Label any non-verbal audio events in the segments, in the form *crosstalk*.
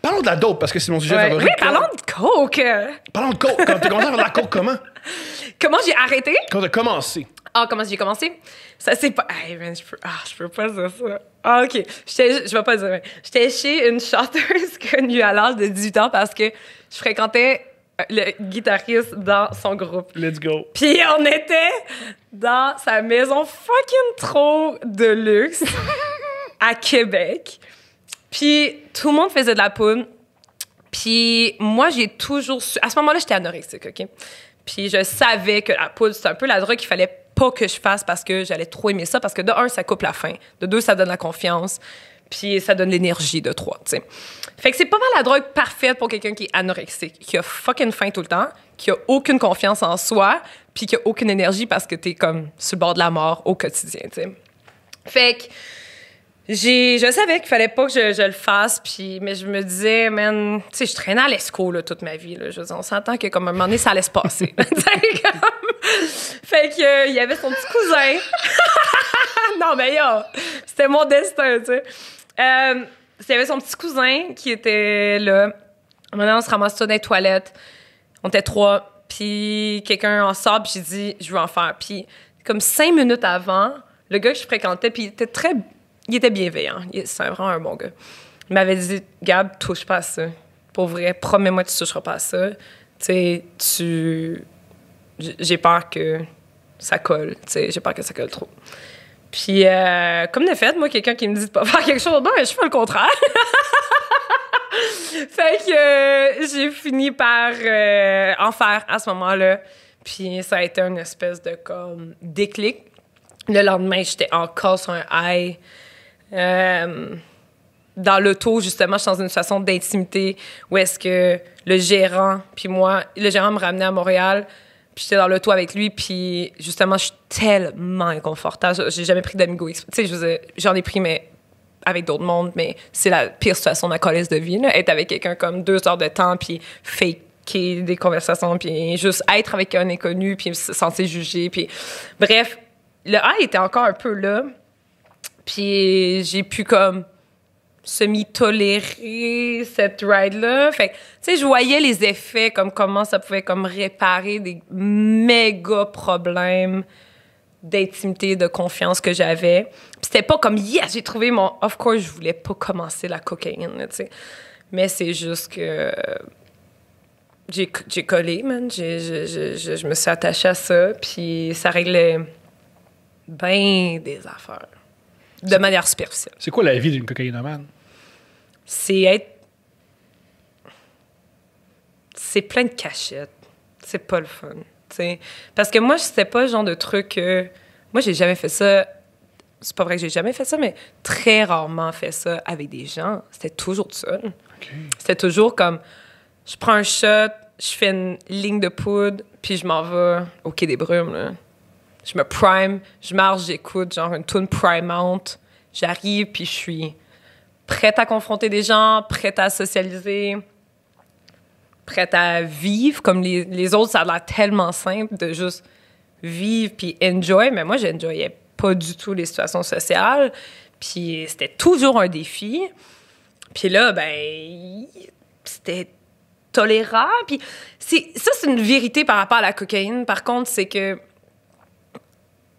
Parlons de la dope, parce que c'est mon sujet ouais. favori. Oui, parlons de coke. Parlons de coke. Quand t'es commencé à de la coke, comment? *laughs* Comment j'ai arrêté? Quand t'as commencé. Ah, comment j'ai commencé? Ça, c'est pas. Hey, man, je peux, ah, peux pas dire ça. Ah, OK. Je vais pas dire. J'étais chez une chanteuse connue *laughs* à l'âge de 18 ans parce que je fréquentais euh, le guitariste dans son groupe. Let's go. Puis on était dans sa maison fucking trop de luxe *laughs* à Québec. Puis tout le monde faisait de la poudre. Puis moi, j'ai toujours su. À ce moment-là, j'étais anorexique, OK? Puis je savais que la poudre, c'est un peu la drogue qu'il fallait pas que je fasse parce que j'allais trop aimer ça. Parce que de un, ça coupe la faim. De deux, ça donne la confiance. Puis ça donne l'énergie de trois, tu sais. Fait que c'est pas mal la drogue parfaite pour quelqu'un qui est anorexique, qui a fucking faim tout le temps, qui a aucune confiance en soi, puis qui a aucune énergie parce que t'es comme sur le bord de la mort au quotidien, tu sais. Fait que je savais qu'il fallait pas que je, le fasse, puis, mais je me disais, man, tu sais, je traînais à l'esco là, toute ma vie. Là, je on s'entend que comme un moment donné, ça allait se passer. *laughs* fait que euh, il y avait son petit cousin. *laughs* non, mais yo, c'était mon destin, tu sais. Euh, il y avait son petit cousin qui était là. Maintenant, on se ramasse dans les toilettes. On était trois, puis quelqu'un en sort, puis j'ai dit, je veux en faire. Puis comme cinq minutes avant, le gars que je fréquentais, puis il était très il était bienveillant. C'est vraiment un bon gars. Il m'avait dit Gab, touche pas à ça. Pour vrai, promets-moi que tu toucheras pas à ça. Tu sais, tu. J'ai peur que ça colle. Tu j'ai peur que ça colle trop. Puis, euh, comme de fait, moi, quelqu'un qui me dit de pas *laughs* faire quelque chose, ben, je fais le contraire. *laughs* fait que euh, j'ai fini par euh, en faire à ce moment-là. Puis ça a été une espèce de comme déclic. Le lendemain, j'étais encore sur un high. Dans euh, dans l'auto, justement, je suis dans une situation d'intimité où est-ce que le gérant, puis moi, le gérant me ramenait à Montréal, puis j'étais dans l'auto avec lui, puis justement, je suis tellement inconfortable. J'ai jamais pris d'amigo. Tu sais, j'en ai pris, mais avec d'autres mondes, mais c'est la pire situation de ma collège de vie, être avec quelqu'un comme deux heures de temps, puis faker des conversations, puis juste être avec un inconnu, puis se sentir jugé, puis bref, le A était encore un peu là, puis j'ai pu comme semi-tolérer cette ride-là. Fait tu sais, je voyais les effets, comme comment ça pouvait comme réparer des méga problèmes d'intimité, de confiance que j'avais. Puis c'était pas comme, yes, j'ai trouvé mon... Of course, je voulais pas commencer la cocaïne, tu sais. Mais c'est juste que... J'ai, collé, man. je, je me suis attachée à ça, puis ça réglait bien des affaires de manière superficielle. C'est quoi la vie d'une cocaïnomane? C'est être. C'est plein de cachettes. C'est pas le fun. Parce que moi, c'était pas le genre de truc. que... Moi, j'ai jamais fait ça. C'est pas vrai que j'ai jamais fait ça, mais très rarement fait ça avec des gens. C'était toujours tout seul. C'était toujours comme je prends un shot, je fais une ligne de poudre, puis je m'en vais au quai des brumes. Là je me prime, je marche, j'écoute, genre une tune out J'arrive, puis je suis prête à confronter des gens, prête à socialiser, prête à vivre. Comme les, autres, ça a l'air tellement simple de juste vivre puis enjoy. Mais moi, j'enjoyais pas du tout les situations sociales. Puis c'était toujours un défi. Puis là, ben, c'était tolérable. Puis ça, c'est une vérité par rapport à la cocaïne. Par contre, c'est que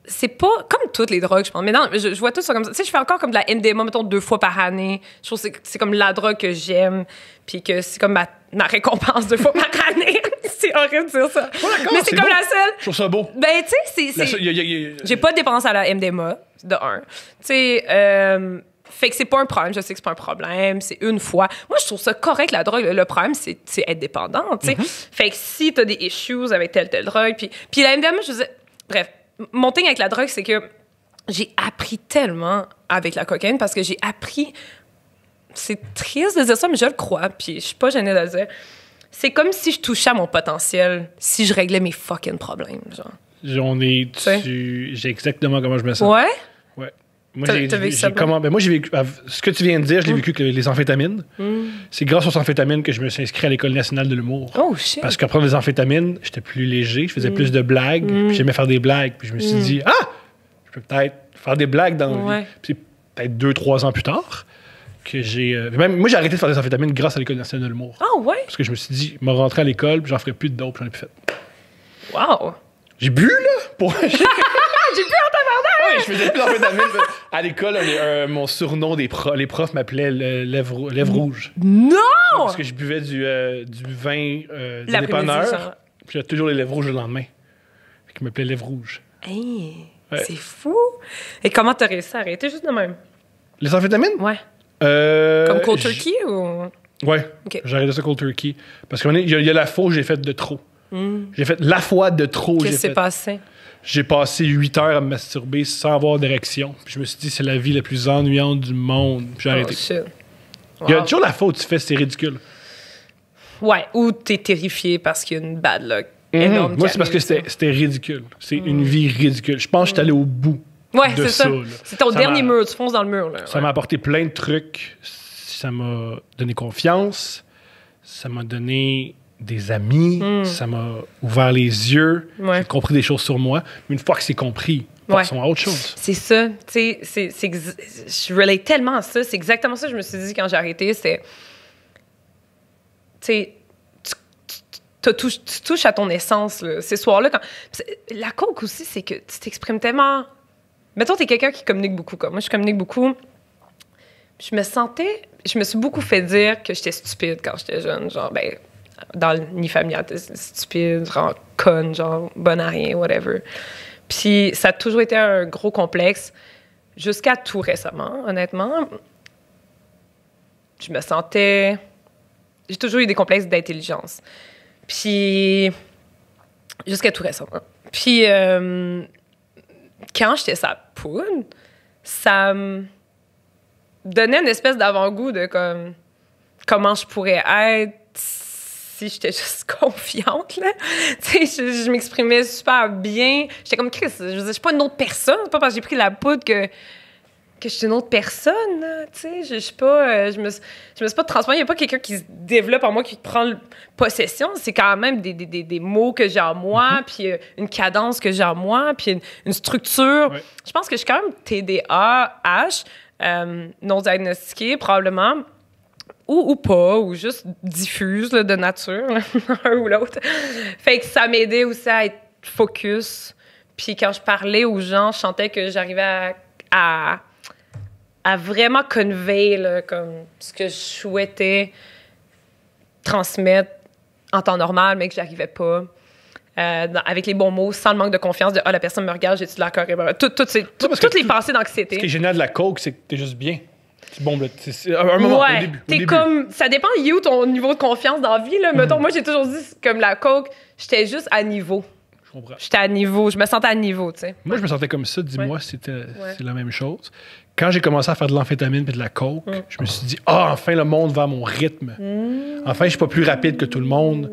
c'est pas comme toutes les drogues, je pense. Mais non, je, vois tout ça comme ça. Tu sais, je fais encore comme de la MDMA, mettons, deux fois par année. Je trouve que c'est comme la drogue que j'aime, puis que c'est comme ma, récompense deux fois par année. *laughs* c'est horrible de dire ça. mais c'est comme la seule. Je trouve ça beau. Ben, tu sais, c'est. J'ai pas de dépendance à la MDMA, de un. Tu sais, euh, fait que c'est pas un problème, je sais que c'est pas un problème, c'est une fois. Moi, je trouve ça correct, la drogue. Le problème, c'est être dépendant, tu sais. Mm-hmm. Fait que si t'as des issues avec telle, telle drogue, puis, puis la MDMA, je veux bref, mon thing avec la drogue, c'est que j'ai appris tellement avec la cocaïne parce que j'ai appris. C'est triste de dire ça, mais je le crois, puis je suis pas gênée de le dire. C'est comme si je touchais à mon potentiel si je réglais mes fucking problèmes, genre. On J'ai exactement comment je me sens. Ouais? Ouais. Moi, j'ai comment... moi, j'ai vécu. Ce que tu viens de dire, je l'ai hein? vécu avec les amphétamines. Hmm. C'est grâce aux amphétamines que je me suis inscrit à l'École nationale de l'humour. Oh, shit. Parce qu'après les amphétamines, j'étais plus léger, je faisais hmm. plus de blagues, hmm. puis j'aimais faire des blagues. Puis je me suis dit, ah, je peux peut-être faire des blagues dans Puis peut-être deux, trois ans plus tard, que j'ai. Euh, ben, même, moi, j'ai arrêté de faire des amphétamines grâce à l'École nationale de l'humour. Ah, ouais? Parce que je me suis dit, me rentrer à l'école, puis j'en ferai plus de dope, j'en ai plus fait. Wow! J'ai bu, là! Pour... *laughs* j'ai bu ah oui, je faisais plus amphétamines. À l'école, euh, mon surnom des les profs m'appelaient lèvre, rouge. Non! Parce que je buvais du, euh, vin euh, dépanneur. Puis j'avais toujours les lèvres rouges le lendemain. Fait qu'ils m'appelaient lèvres rouges. Hey, C'est fou! Et comment t'as réussi à arrêter juste de même? Les amphétamines? Ouais. Comme cold turkey ou. Ouais. J'ai arrêté ça cold turkey. Parce qu'il y, a la fois j'ai fait de trop. Hmm. J'ai fait la fois de trop. Qu'est-ce qui s'est passé? j'ai passé huit heures à me masturber sans avoir d'érection. Puis je me suis dit, c'est la vie la plus ennuyante du monde. Puis j'ai oh, arrêté. Il y a toujours la faute, tu fais, c'est ridicule. Ouais, ou t'es terrifié parce qu'il y a une bad luck mhm. énorme. Moi, c'est parce que c'était, c'était ridicule. C'est mm. une vie ridicule. Je pense que je suis allé au bout. Ouais, c'est ça. c'est ton dernier mur, tu fonces dans le mur. Là. Ça m'a apporté plein de trucs. Ça m'a donné confiance. Ça m'a donné des amis, hmm. ça m'a ouvert les yeux, j'ai compris des choses sur moi. Une fois que c'est compris, passons à autre chose. C'est ça, tu sais, je relate tellement à ça, c'est exactement ça que je me suis dit quand j'ai arrêté, c'est, tu sais, tu touches à ton essence, là, ces soirs-là. La coque aussi, c'est que tu t'exprimes tellement... Mettons, t'es quelqu'un qui communique beaucoup, comme moi, je communique beaucoup. Je me sentais... Je me suis beaucoup fait dire que j'étais stupide quand j'étais jeune, genre, ben dans le nid familial, stupide, genre conne, genre bonne à rien, whatever. Puis ça a toujours été un gros complexe jusqu'à tout récemment, honnêtement. Je me sentais. J'ai toujours eu des complexes d'intelligence. Puis. Jusqu'à tout récemment. Puis. Euh, quand j'étais sa poule ça me donnait une espèce d'avant-goût de comme comment je pourrais être j'étais juste *laughs* confiante, là. Tu sais, je, m'exprimais super bien. J'étais comme Chris, je suis pas une autre personne. pas parce que j'ai pris la poudre que que je suis une autre personne, tu sais, je, je suis pas, euh, je me, je me suis pas transformée, il n'y a pas quelqu'un qui se développe en moi, qui prend possession, c'est quand même des, des, des, mots que j'ai en moi, mhm. puis euh, une cadence que j'ai en moi, puis une, structure. Je pense que je suis quand même TDAH, euh, non diagnostiquée probablement, ou, ou pas, ou juste diffuse de nature, l'un *laughs* ou l'autre. Fait que ça m'aidait aussi à être focus. Puis quand je parlais aux gens, je sentais que j'arrivais à, à, vraiment conveiller comme ce que je souhaitais transmettre en temps normal, mais que j'arrivais pas. Euh, avec les bons mots, sans le manque de confiance de Ah, la personne me regarde, j'ai-tu de la Tout, toutes les pensées d'anxiété. Ce qui est génial de la coke, c'est que t'es juste bien. Tu bombes, un moment, ouais, au début. comme, ça dépend you, ton niveau de confiance dans la vie. Là. Mhm. moi, j'ai toujours dit, comme la coke, j'étais juste à niveau. Je comprends. J'étais à niveau, je me sentais à niveau, tu sais. Moi, je me sentais comme ça, dis-moi, c'était c'est la même chose. Quand j'ai commencé à faire de l'amphétamine et de la coke, mm. je me suis dit, ah, enfin, le monde va à mon rythme. Mm. Enfin, je suis pas plus rapide que tout le monde.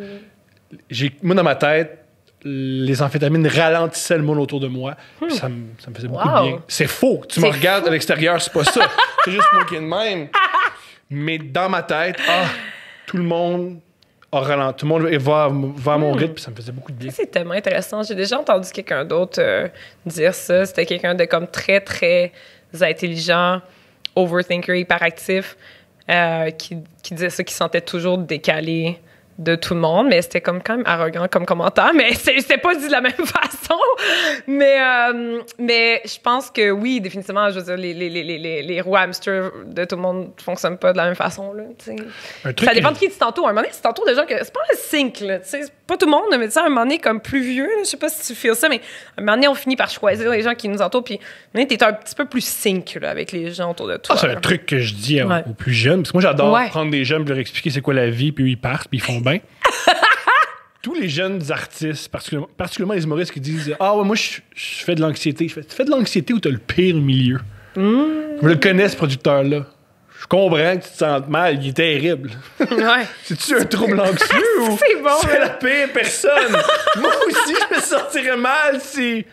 Moi, dans ma tête, les amphétamines ralentissaient le monde autour de moi. Ça, me, faisait beaucoup de bien. C'est faux. Tu me regardes à l'extérieur, c'est pas ça. c'est juste moi qui ai de même. Mais dans ma tête, tout le monde a Tout le monde va à mon rythme, ça me faisait beaucoup de bien. C'est tellement intéressant. J'ai déjà entendu quelqu'un d'autre euh, dire ça. C'était quelqu'un de comme très, très intelligent, overthinker, hyperactif, euh, qui, qui disait ça, qui sentait toujours décalé de tout le monde, mais c'était comme quand même arrogant comme commentaire, *laughs* mais c'est pas dit de la même *laughs* façon. Mais, euh, mais je pense que oui, définitivement, je veux dire, les, les, les, les roues hamster de tout le monde fonctionnent pas de la même façon. Là, ça dépend de qui tu tantôt. un moment donné, c'est tantôt de gens que c'est pas un sync, là, pas tout le monde, mais un moment donné, comme plus vieux, je sais pas si tu fais ça, mais un moment donné, on finit par choisir les gens qui nous entourent, puis tu un un petit peu plus sync avec les gens autour de toi. Ah, c'est un truc que je dis aux plus jeunes, parce que moi, j'adore prendre des jeunes, leur expliquer c'est quoi la vie, puis ils partent, puis ils font *laughs* *laughs* Tous les jeunes artistes, particulièrement, les humoristes qui disent Ah ouais, moi je, fais de l'anxiété. fais, tu fais de l'anxiété ou t'as le pire milieu. Mm. Je le connais, ce producteur-là. Je comprends que tu te sentes mal, il est terrible. *laughs* Ouais. *laughs* C'est-tu un trouble anxieux ou c'est bon, la pire personne? Moi aussi, je me sentirais mal si.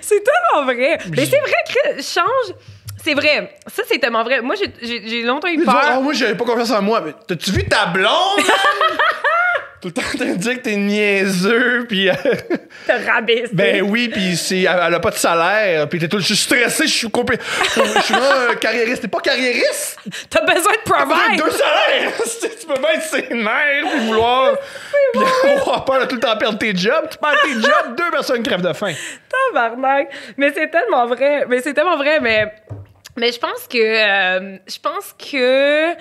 C'est tellement vrai. Mais c'est vrai que change. C'est vrai. Ça, c'est tellement vrai. Moi, j'ai longtemps eu peur. Oh, moi, j'avais pas confiance en moi. Mais t'as-tu vu ta blonde? tout le temps en train de dire que t'es niaiseux, puis. Euh, *laughs* Te rabaisse. Ben oui, puis elle a pas de salaire, puis t'es tout. Je suis stressé, je suis coupé. Je suis un euh, carriériste. T'es pas carriériste? T'as besoin de provide. T'as deux salaires! *laughs* tu peux pas être sénère, puis vouloir. Puis *laughs* avoir peur de tout le temps perdre tes jobs. Tu perds tes jobs, deux personnes crèvent de faim. Tabarnak! Mais c'est tellement vrai. Mais c'est tellement vrai, mais. Mais je pense que. Euh, je pense que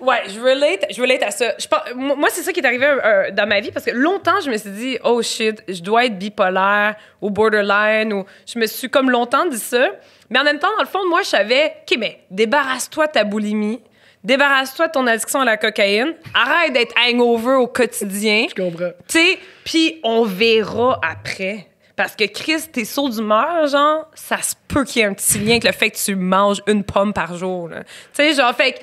Ouais, je relate, je relate à ça. Je moi, c'est ça qui est arrivé euh, euh, dans ma vie parce que longtemps, je me suis dit, oh shit, je dois être bipolaire ou borderline ou je me suis comme longtemps dit ça. Mais en même temps, dans le fond, moi, je savais, OK, mais débarrasse-toi de ta boulimie, débarrasse-toi de ton addiction à la cocaïne, arrête d'être hangover au quotidien. je comprends. Tu sais, puis on verra après. Parce que Chris, t'es sauts d'humeur, genre, ça se peut qu'il y ait un petit lien avec le fait que tu manges une pomme par jour. Tu sais, genre, fait que...